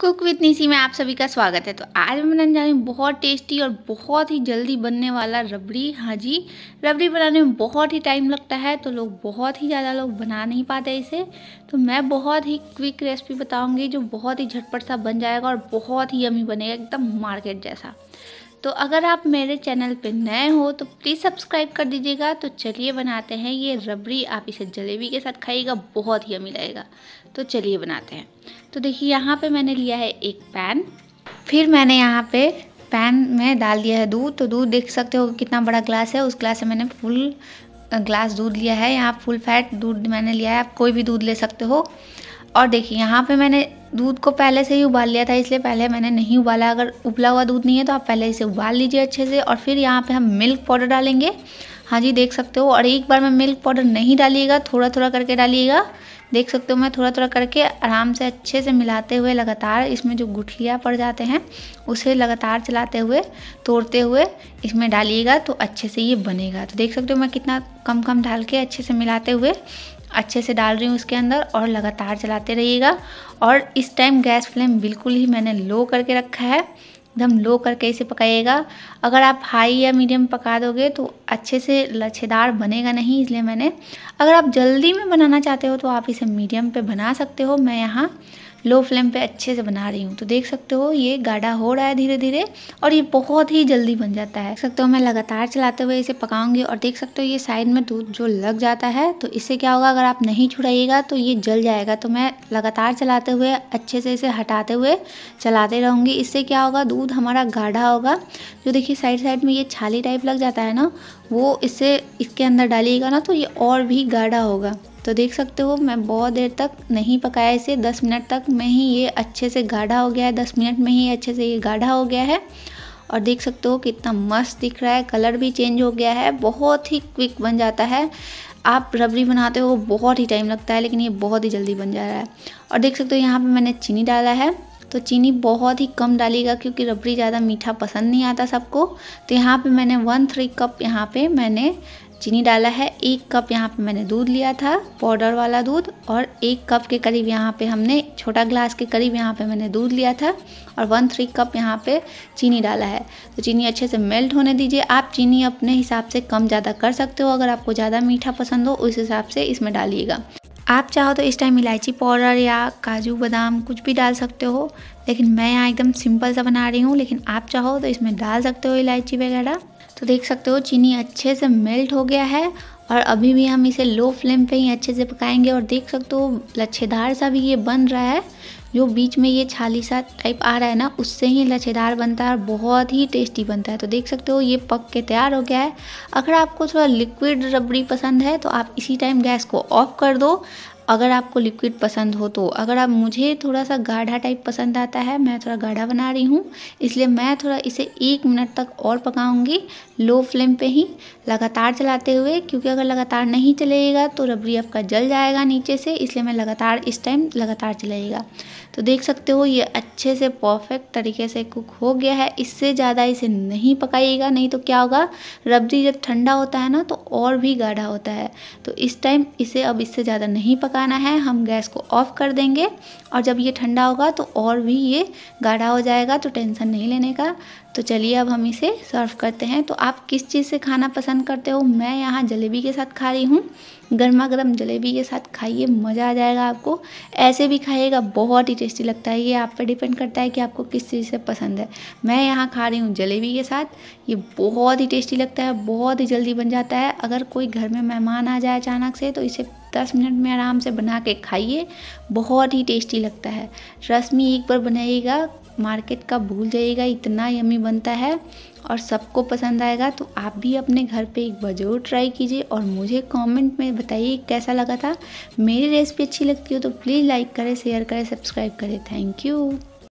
cook with निसी में आप सभी का स्वागत है तो आज मैं बनाने जा रही हूँ बहुत टेस्टी और बहुत ही जल्दी बनने वाला रबड़ी हाँ जी रबड़ी बनाने में बहुत ही टाइम लगता है तो लोग बहुत ही ज़्यादा लोग बना नहीं पाते इसे तो मैं बहुत ही क्विक रेसिपी बताऊँगी जो बहुत ही झटपट सा बन जाएगा और बहुत ही यमी बनेगा एकदम मार्केट जैसा तो अगर आप मेरे चैनल पे नए हो तो प्लीज़ सब्सक्राइब कर दीजिएगा तो चलिए बनाते हैं ये रबड़ी आप इसे जलेबी के साथ खाइएगा बहुत ही अमी लगेगा तो चलिए बनाते हैं तो देखिए यहाँ पे मैंने लिया है एक पैन फिर मैंने यहाँ पे पैन में डाल दिया है दूध तो दूध देख सकते हो कितना बड़ा ग्लास है उस ग्लास से मैंने फुल ग्लास दूध लिया है यहाँ फुल फैट दूध मैंने लिया है आप कोई भी दूध ले सकते हो और देखिए यहाँ पे मैंने दूध को पहले से ही उबाल लिया था इसलिए पहले मैंने नहीं उबाला अगर उबला हुआ दूध नहीं है तो आप पहले इसे उबाल लीजिए अच्छे से और फिर यहाँ पे हम मिल्क पाउडर डालेंगे हाँ जी देख सकते हो और एक बार में मिल्क पाउडर नहीं डालिएगा थोड़ा थोड़ा करके डालिएगा देख सकते हो मैं थोड़ा थोड़ा करके आराम से अच्छे से मिलाते हुए लगातार इसमें जो गुठलियाँ पड़ जाते हैं उसे लगातार चलाते हुए तोड़ते हुए इसमें डालिएगा तो अच्छे से ये बनेगा तो देख सकते हो मैं कितना कम कम डाल के अच्छे से मिलाते हुए अच्छे से डाल रही हूँ उसके अंदर और लगातार चलाते रहिएगा और इस टाइम गैस फ्लेम बिल्कुल ही मैंने लो करके रखा है एकदम लो करके इसे पकाइएगा अगर आप हाई या मीडियम पका दोगे तो अच्छे से लच्छेदार बनेगा नहीं इसलिए मैंने अगर आप जल्दी में बनाना चाहते हो तो आप इसे मीडियम पे बना सकते हो मैं यहाँ लो फ्लेम पे अच्छे से बना रही हूँ तो देख सकते हो ये गाढ़ा हो रहा है धीरे धीरे और ये बहुत ही जल्दी बन जाता है देख सकते हो मैं लगातार चलाते हुए इसे पकाऊंगी और देख सकते हो ये साइड में दूध जो लग जाता है तो इससे क्या होगा अगर आप नहीं छुड़ाइएगा तो ये जल जाएगा तो मैं लगातार चलाते हुए अच्छे से इसे हटाते हुए चलाते रहूँगी इससे क्या होगा दूध हमारा गाढ़ा होगा जो देखिए साइड साइड में ये छाली टाइप लग जाता है ना वो इससे इसके अंदर डालिएगा ना तो ये और भी गाढ़ा होगा तो देख सकते हो मैं बहुत देर तक नहीं पकाया इसे 10 मिनट तक में ही ये अच्छे से गाढ़ा हो गया है 10 मिनट में ही अच्छे से ये गाढ़ा हो गया है और देख सकते हो कितना मस्त दिख रहा है कलर भी चेंज हो गया है बहुत ही क्विक बन जाता है आप रबड़ी बनाते हो बहुत ही टाइम लगता है लेकिन ये बहुत ही जल्दी बन जा रहा है और देख सकते हो यहाँ पर मैंने चीनी डाला है तो चीनी बहुत ही कम डालेगा क्योंकि रबड़ी ज़्यादा मीठा पसंद नहीं आता सबको तो यहाँ पे मैंने वन थ्री कप यहाँ पे मैंने चीनी डाला है एक कप यहाँ पे मैंने दूध लिया था पाउडर वाला दूध और एक कप के करीब यहाँ पे हमने छोटा ग्लास के करीब यहाँ पे मैंने दूध लिया था और वन थ्री कप यहाँ पे चीनी डाला है तो चीनी अच्छे से मेल्ट होने दीजिए आप चीनी अपने हिसाब से कम ज़्यादा कर सकते हो अगर आपको ज़्यादा मीठा पसंद हो उस हिसाब से इसमें डालिएगा आप चाहो तो इस टाइम इलायची पाउडर या काजू बादाम कुछ भी डाल सकते हो लेकिन मैं यहाँ एकदम सिंपल सा बना रही हूँ लेकिन आप चाहो तो इसमें डाल सकते हो इलायची वगैरह तो देख सकते हो चीनी अच्छे से मेल्ट हो गया है और अभी भी हम इसे लो फ्लेम पे ही अच्छे से पकाएंगे और देख सकते हो लच्छेदार सा भी ये बन रहा है जो बीच में ये छाली सा टाइप आ रहा है ना उससे ही लचेदार बनता है और बहुत ही टेस्टी बनता है तो देख सकते हो ये पक के तैयार हो गया है अगर आपको थोड़ा लिक्विड रबड़ी पसंद है तो आप इसी टाइम गैस को ऑफ कर दो अगर आपको लिक्विड पसंद हो तो अगर आप मुझे थोड़ा सा गाढ़ा टाइप पसंद आता है मैं थोड़ा गाढ़ा बना रही हूँ इसलिए मैं थोड़ा इसे एक मिनट तक और पकाऊंगी लो फ्लेम पे ही लगातार चलाते हुए क्योंकि अगर लगातार नहीं चलेगा तो रबड़ी आपका जल जाएगा नीचे से इसलिए मैं लगातार इस टाइम लगातार चलाइएगा तो देख सकते हो ये अच्छे से परफेक्ट तरीके से कुक हो गया है इससे ज़्यादा इसे नहीं पकाइएगा नहीं तो क्या होगा रबड़ी जब ठंडा होता है ना तो और भी गाढ़ा होता है तो इस टाइम इसे अब इससे ज़्यादा नहीं पका पकाना है हम गैस को ऑफ़ कर देंगे और जब ये ठंडा होगा तो और भी ये गाढ़ा हो जाएगा तो टेंशन नहीं लेने का तो चलिए अब हम इसे सर्व करते हैं तो आप किस चीज़ से खाना पसंद करते हो मैं यहाँ जलेबी के साथ खा रही हूँ गर्मा गर्म जलेबी के साथ खाइए मज़ा आ जाएगा आपको ऐसे भी खाइएगा बहुत ही टेस्टी लगता है ये आप पर डिपेंड करता है कि आपको किस चीज़ से पसंद है मैं यहाँ खा रही हूँ जलेबी के साथ ये बहुत ही टेस्टी लगता है बहुत ही जल्दी बन जाता है अगर कोई घर में मेहमान आ जाए अचानक से तो इसे दस मिनट में आराम से बना के खाइए बहुत ही टेस्टी लगता है रश्मि एक बार बनाइएगा मार्केट का भूल जाइएगा इतना यमी बनता है और सबको पसंद आएगा तो आप भी अपने घर पे एक बार ज़रूर ट्राई कीजिए और मुझे कमेंट में बताइए कैसा लगा था मेरी रेसिपी अच्छी लगती हो तो प्लीज़ लाइक करें शेयर करें सब्सक्राइब करें थैंक यू